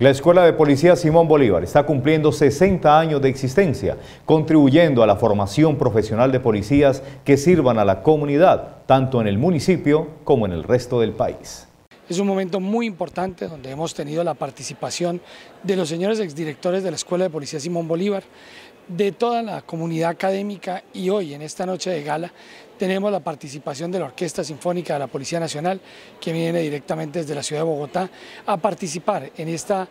La Escuela de Policía Simón Bolívar está cumpliendo 60 años de existencia, contribuyendo a la formación profesional de policías que sirvan a la comunidad, tanto en el municipio como en el resto del país. Es un momento muy importante donde hemos tenido la participación de los señores exdirectores de la Escuela de Policía Simón Bolívar, de toda la comunidad académica y hoy en esta noche de gala tenemos la participación de la Orquesta Sinfónica de la Policía Nacional que viene directamente desde la ciudad de Bogotá a participar en esta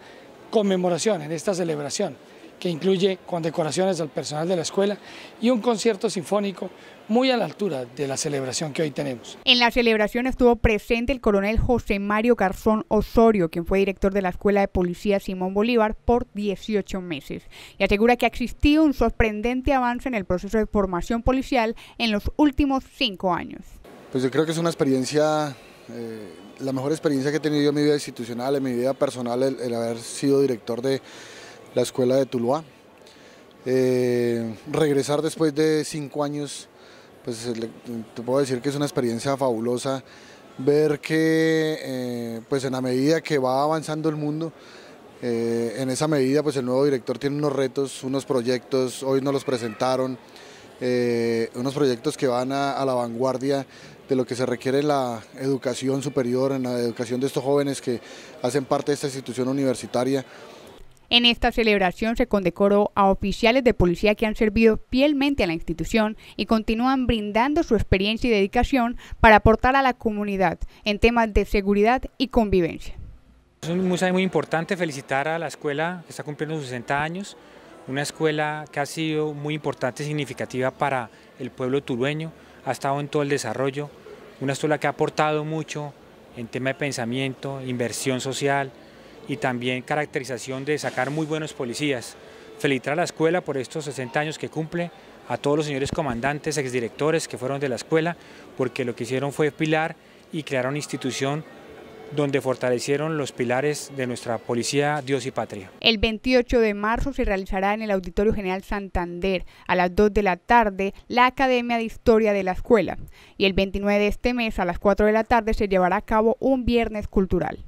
conmemoración, en esta celebración que incluye condecoraciones al personal de la escuela y un concierto sinfónico muy a la altura de la celebración que hoy tenemos. En la celebración estuvo presente el coronel José Mario Garzón Osorio, quien fue director de la Escuela de Policía Simón Bolívar por 18 meses, y asegura que ha existido un sorprendente avance en el proceso de formación policial en los últimos cinco años. Pues yo creo que es una experiencia, eh, la mejor experiencia que he tenido en mi vida institucional, en mi vida personal, el haber sido director de la escuela de Tuluá. Eh, regresar después de cinco años, pues te puedo decir que es una experiencia fabulosa ver que eh, pues en la medida que va avanzando el mundo, eh, en esa medida pues el nuevo director tiene unos retos, unos proyectos, hoy nos los presentaron, unos proyectos que van a, a, la vanguardia de lo que se requiere en la educación superior, en la educación de estos jóvenes que hacen parte de esta institución universitaria. En esta celebración se condecoró a oficiales de policía que han servido fielmente a la institución y continúan brindando su experiencia y dedicación para aportar a la comunidad en temas de seguridad y convivencia. Es muy, muy importante felicitar a la escuela que está cumpliendo sus 60 años, una escuela que ha sido muy importante y significativa para el pueblo turueño, ha estado en todo el desarrollo, una escuela que ha aportado mucho en tema de pensamiento, inversión social, y también caracterización de sacar muy buenos policías. Felicitar a la escuela por estos 60 años que cumple, a todos los señores comandantes, exdirectores que fueron de la escuela, porque lo que hicieron fue pilar y crear una institución donde fortalecieron los pilares de nuestra policía, Dios y patria. El 28 de marzo se realizará en el Auditorio General Santander a las 2 de la tarde la Academia de Historia de la Escuela y el 29 de este mes a las 4 de la tarde se llevará a cabo un Viernes Cultural.